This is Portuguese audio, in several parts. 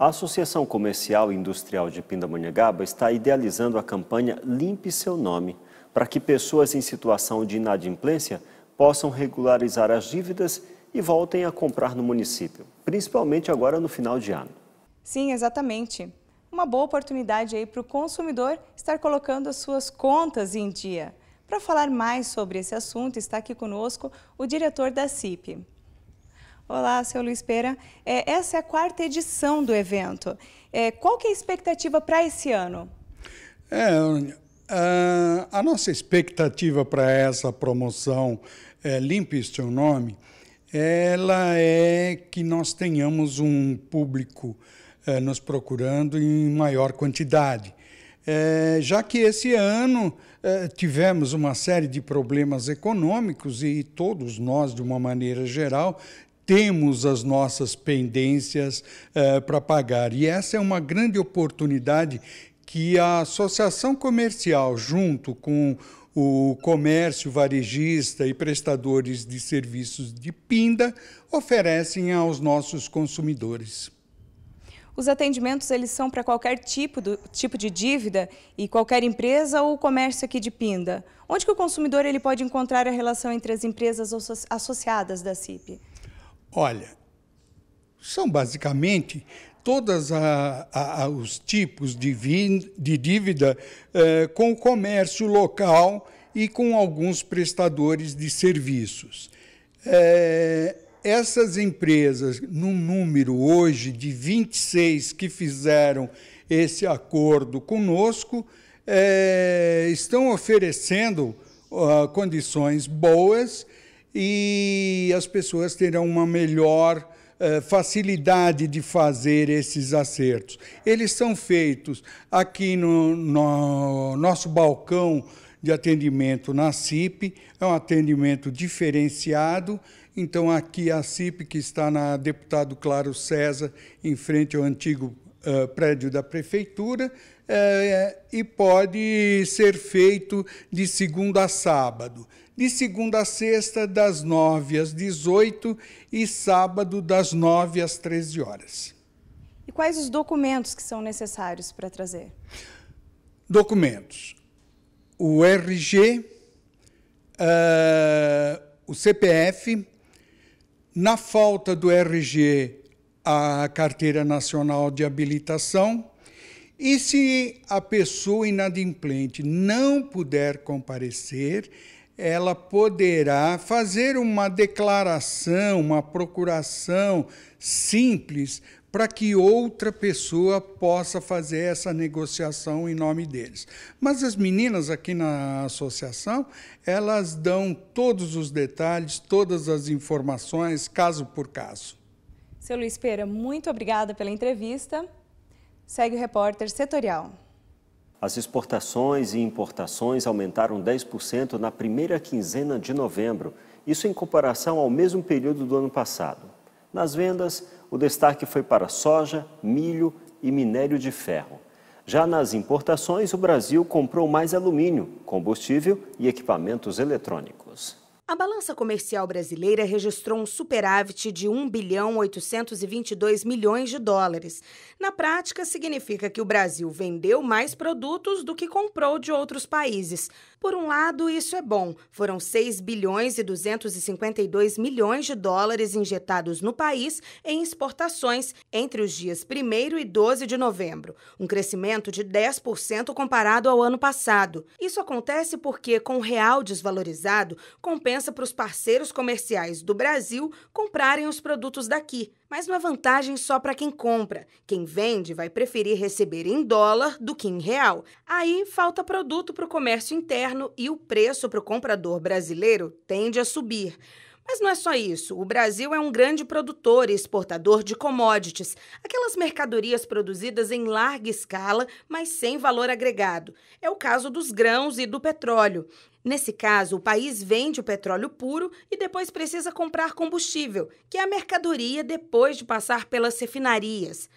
A Associação Comercial e Industrial de Pindamonhangaba está idealizando a campanha Limpe Seu Nome, para que pessoas em situação de inadimplência possam regularizar as dívidas e voltem a comprar no município, principalmente agora no final de ano. Sim, exatamente. Uma boa oportunidade aí para o consumidor estar colocando as suas contas em dia. Para falar mais sobre esse assunto, está aqui conosco o diretor da CIP, Olá, seu Luiz Pera. É, essa é a quarta edição do evento. É, qual que é a expectativa para esse ano? É, é, a, nossa expectativa para essa promoção é, Limpe Seu Nome, ela é que nós tenhamos um público é, nos procurando em maior quantidade. É, já que esse ano é, tivemos uma série de problemas econômicos e todos nós, de uma maneira geral, temos as nossas pendências uh, eh, para pagar. E essa é uma grande oportunidade que a associação comercial, junto com o comércio varejista e prestadores de serviços de Pinda oferecem aos nossos consumidores. Os atendimentos eles são para qualquer tipo, do, tipo de dívida e qualquer empresa ou comércio aqui de Pinda. Onde que o consumidor ele pode encontrar a relação entre as empresas associadas da CIP? Olha, são basicamente todos os tipos de, de dívida eh, com o comércio local e com alguns prestadores de serviços. Eh, essas empresas, no número hoje de 26 que fizeram esse acordo conosco, eh, estão oferecendo uh, condições boas e as pessoas terão uma melhor eh, facilidade de fazer esses acertos. Eles são feitos aqui no, no nosso balcão de atendimento na CIP, é um atendimento diferenciado. Então, aqui a CIP, que está na Deputado Claro César, em frente ao antigo uh, prédio da Prefeitura, é, e pode ser feito de segunda a sábado de segunda a sexta, das 9 às 18 e sábado, das 9 às 13 horas. E quais os documentos que são necessários para trazer? Documentos: o RG, uh, eh, o CPF, na falta do RG, a Carteira Nacional de Habilitação. E se a pessoa inadimplente não puder comparecer, ela poderá fazer uma declaração, uma procuração simples para que outra pessoa possa fazer essa negociação em nome deles. Mas as meninas aqui na associação, elas dão todos os detalhes, todas as informações, caso por caso. Seu Luiz Pera, muito obrigada pela entrevista. Segue o repórter setorial. As exportações e importações aumentaram 10% na primeira quinzena de novembro, isso em comparação ao mesmo período do ano passado. Nas vendas, o destaque foi para soja, milho e minério de ferro. Já nas importações, o Brasil comprou mais alumínio, combustível e equipamentos eletrônicos. A balança comercial brasileira registrou um superávit de 1 bilhão 822 milhões de dólares. Na prática, significa que o Brasil vendeu mais produtos do que comprou de outros países. Por um lado, isso é bom. Foram 6 bilhões e 252 milhões de dólares injetados no país em exportações entre os dias 1 e 12 de novembro, um crescimento de 10% comparado ao ano passado. Isso acontece porque com o real desvalorizado, compensa diferença para os parceiros comerciais do Brasil comprarem os produtos daqui, mas não é vantagem só para quem compra. Quem vende vai preferir receber em dólar do que em real. Aí falta produto para o comércio interno e o preço para o comprador brasileiro tende a subir. Mas não é só isso. O Brasil é um grande produtor e exportador de commodities, aquelas mercadorias produzidas em larga escala, mas sem valor agregado. É o caso dos grãos e do petróleo. Nesse caso, o país vende o petróleo puro e depois precisa comprar combustível, que é a mercadoria depois de passar pelas refinarias.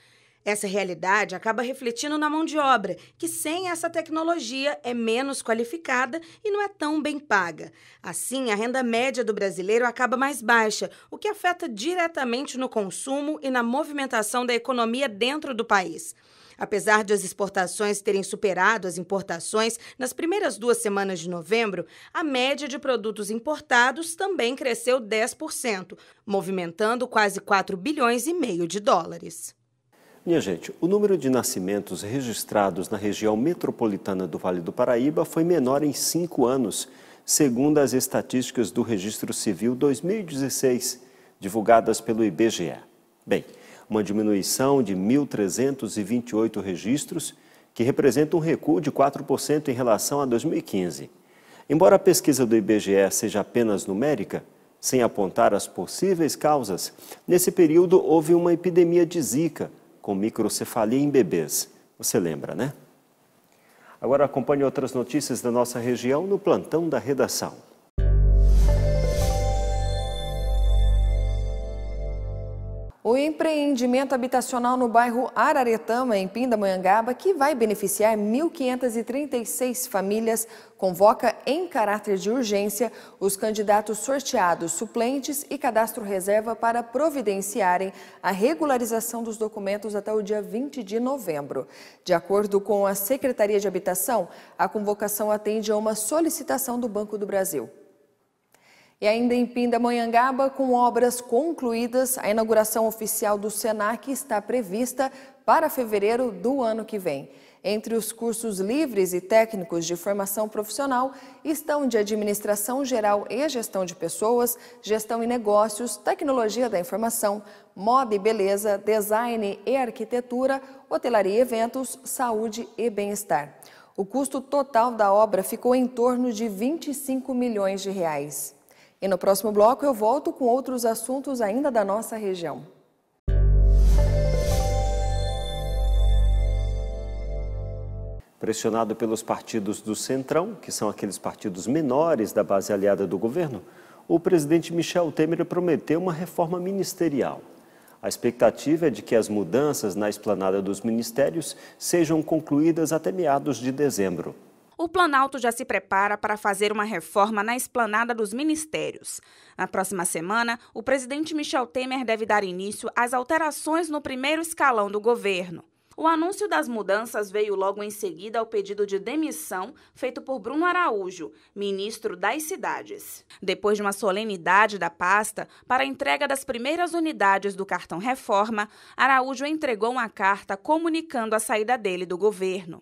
Essa realidade acaba refletindo na mão de obra, que sem essa tecnologia é menos qualificada e não é tão bem paga. Assim, a renda média do brasileiro acaba mais baixa, o que afeta diretamente no consumo e na movimentação da economia dentro do país. Apesar de as exportações terem superado as importações nas primeiras duas semanas de novembro, a média de produtos importados também cresceu 10%, movimentando quase 4 bilhões e meio de dólares. Minha gente, o número de nascimentos registrados na região metropolitana do Vale do Paraíba foi menor em cinco anos, segundo as estatísticas do Registro Civil 2016, divulgadas pelo IBGE. Bem, uma diminuição de 1.328 registros, que representa um recuo de 4% em relação a 2015. Embora a pesquisa do IBGE seja apenas numérica, sem apontar as possíveis causas, nesse período houve uma epidemia de Zika com microcefalia em bebês. Você lembra, né? Agora acompanhe outras notícias da nossa região no plantão da redação. O empreendimento habitacional no bairro Araretama, em Pindamonhangaba, que vai beneficiar 1.536 famílias, convoca em caráter de urgência os candidatos sorteados, suplentes e cadastro reserva para providenciarem a regularização dos documentos até o dia 20 de novembro. De acordo com a Secretaria de Habitação, a convocação atende a uma solicitação do Banco do Brasil. E ainda em Pindamonhangaba, com obras concluídas, a inauguração oficial do SENAC está prevista para fevereiro do ano que vem. Entre os cursos livres e técnicos de formação profissional estão de Administração Geral e Gestão de Pessoas, Gestão e Negócios, Tecnologia da Informação, Moda e Beleza, Design e Arquitetura, Hotelaria e Eventos, Saúde e Bem-Estar. O custo total da obra ficou em torno de 25 milhões de reais. E no próximo bloco eu volto com outros assuntos ainda da nossa região. Pressionado pelos partidos do Centrão, que são aqueles partidos menores da base aliada do governo, o presidente Michel Temer prometeu uma reforma ministerial. A expectativa é de que as mudanças na esplanada dos ministérios sejam concluídas até meados de dezembro. O Planalto já se prepara para fazer uma reforma na esplanada dos ministérios. Na próxima semana, o presidente Michel Temer deve dar início às alterações no primeiro escalão do governo. O anúncio das mudanças veio logo em seguida ao pedido de demissão feito por Bruno Araújo, ministro das Cidades. Depois de uma solenidade da pasta para a entrega das primeiras unidades do cartão Reforma, Araújo entregou uma carta comunicando a saída dele do governo.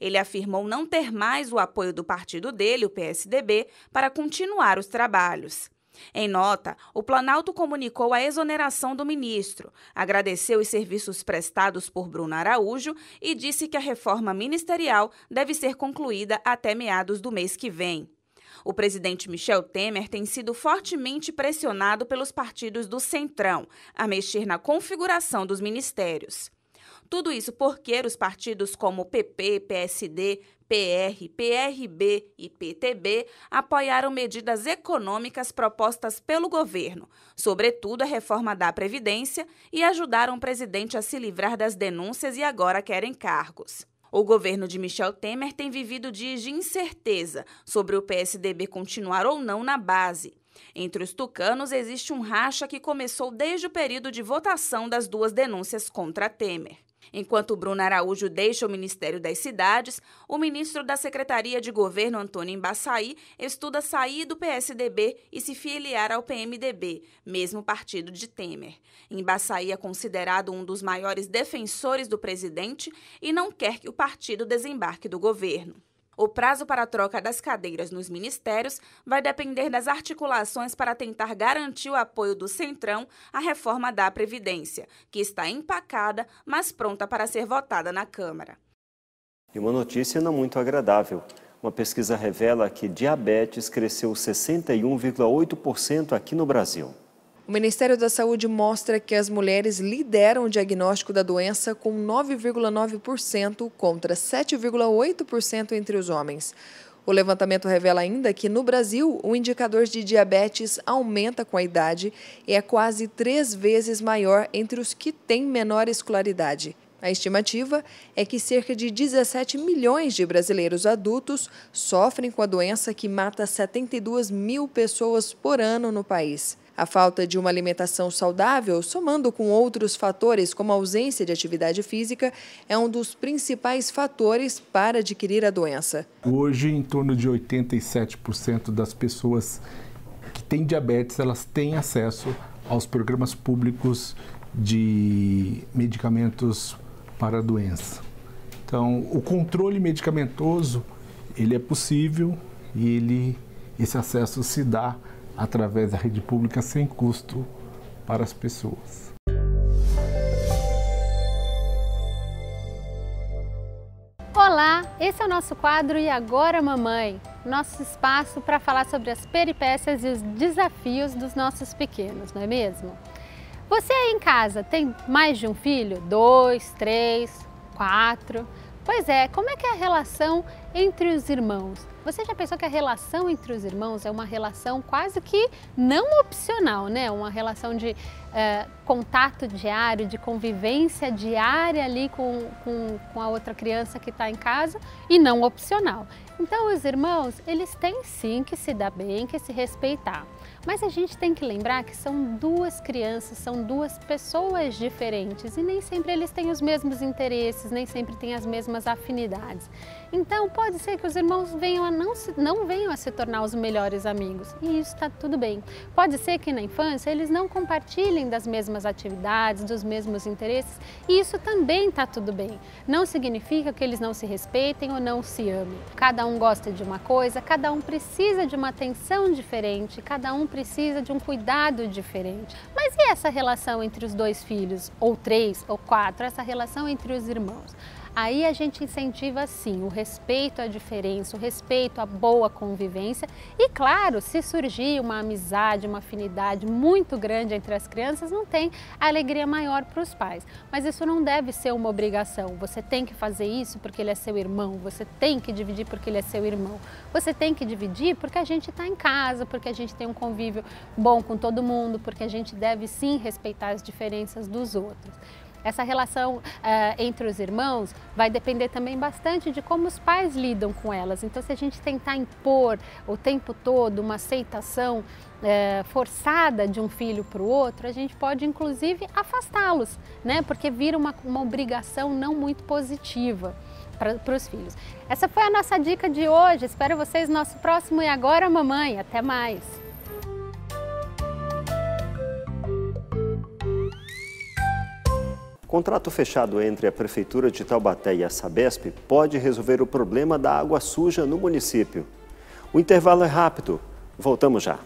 Ele afirmou não ter mais o apoio do partido dele, o PSDB, para continuar os trabalhos. Em nota, o Planalto comunicou a exoneração do ministro, agradeceu os serviços prestados por Bruno Araújo e disse que a reforma ministerial deve ser concluída até meados do mês que vem. O presidente Michel Temer tem sido fortemente pressionado pelos partidos do Centrão a mexer na configuração dos ministérios. Tudo isso porque os partidos como PP, PSD, PR, PRB e PTB apoiaram medidas econômicas propostas pelo governo, sobretudo a reforma da Previdência, e ajudaram o presidente a se livrar das denúncias e agora querem cargos. O governo de Michel Temer tem vivido dias de incerteza sobre o PSDB continuar ou não na base. Entre os tucanos existe um racha que começou desde o período de votação das duas denúncias contra Temer. Enquanto Bruno Araújo deixa o Ministério das Cidades, o ministro da Secretaria de Governo, Antônio Embaçaí, estuda sair do PSDB e se filiar ao PMDB, mesmo partido de Temer. Embaçaí é considerado um dos maiores defensores do presidente e não quer que o partido desembarque do governo. O prazo para a troca das cadeiras nos ministérios vai depender das articulações para tentar garantir o apoio do Centrão à reforma da Previdência, que está empacada, mas pronta para ser votada na Câmara. E uma notícia não muito agradável. Uma pesquisa revela que diabetes cresceu 61,8% aqui no Brasil. O Ministério da Saúde mostra que as mulheres lideram o diagnóstico da doença com 9,9% contra 7,8% entre os homens. O levantamento revela ainda que no Brasil o indicador de diabetes aumenta com a idade e é quase três vezes maior entre os que têm menor escolaridade. A estimativa é que cerca de 17 milhões de brasileiros adultos sofrem com a doença que mata 72 mil pessoas por ano no país. A falta de uma alimentação saudável, somando com outros fatores como a ausência de atividade física, é um dos principais fatores para adquirir a doença. Hoje, em torno de 87% das pessoas que têm diabetes, elas têm acesso aos programas públicos de medicamentos para a doença. Então, o controle medicamentoso, ele é possível e ele, esse acesso se dá através da rede pública sem custo para as pessoas. Olá, esse é o nosso quadro E Agora Mamãe, nosso espaço para falar sobre as peripécias e os desafios dos nossos pequenos, não é mesmo? Você aí em casa tem mais de um filho? Dois, três, quatro? Pois é, como é que é a relação entre os irmãos. Você já pensou que a relação entre os irmãos é uma relação quase que não opcional, né? Uma relação de é, contato diário, de convivência diária ali com, com, com a outra criança que está em casa e não opcional. Então, os irmãos, eles têm sim que se dar bem, que se respeitar. Mas a gente tem que lembrar que são duas crianças, são duas pessoas diferentes e nem sempre eles têm os mesmos interesses, nem sempre têm as mesmas afinidades. Então, pode ser que os irmãos venham a não, se, não venham a se tornar os melhores amigos, e isso está tudo bem. Pode ser que na infância eles não compartilhem das mesmas atividades, dos mesmos interesses, e isso também está tudo bem. Não significa que eles não se respeitem ou não se amem. Cada um gosta de uma coisa, cada um precisa de uma atenção diferente, cada um precisa de um cuidado diferente. Mas e essa relação entre os dois filhos, ou três, ou quatro, essa relação entre os irmãos? Aí a gente incentiva sim o respeito à diferença, o respeito à boa convivência e claro, se surgir uma amizade, uma afinidade muito grande entre as crianças, não tem alegria maior para os pais. Mas isso não deve ser uma obrigação. Você tem que fazer isso porque ele é seu irmão, você tem que dividir porque ele é seu irmão. Você tem que dividir porque a gente está em casa, porque a gente tem um convívio bom com todo mundo, porque a gente deve sim respeitar as diferenças dos outros. Essa relação uh, entre os irmãos vai depender também bastante de como os pais lidam com elas. Então, se a gente tentar impor o tempo todo uma aceitação uh, forçada de um filho para o outro, a gente pode inclusive afastá-los, né? Porque vira uma, uma obrigação não muito positiva para os filhos. Essa foi a nossa dica de hoje. Espero vocês no nosso próximo E Agora Mamãe. Até mais! Contrato fechado entre a Prefeitura de Taubaté e a Sabesp pode resolver o problema da água suja no município. O intervalo é rápido. Voltamos já.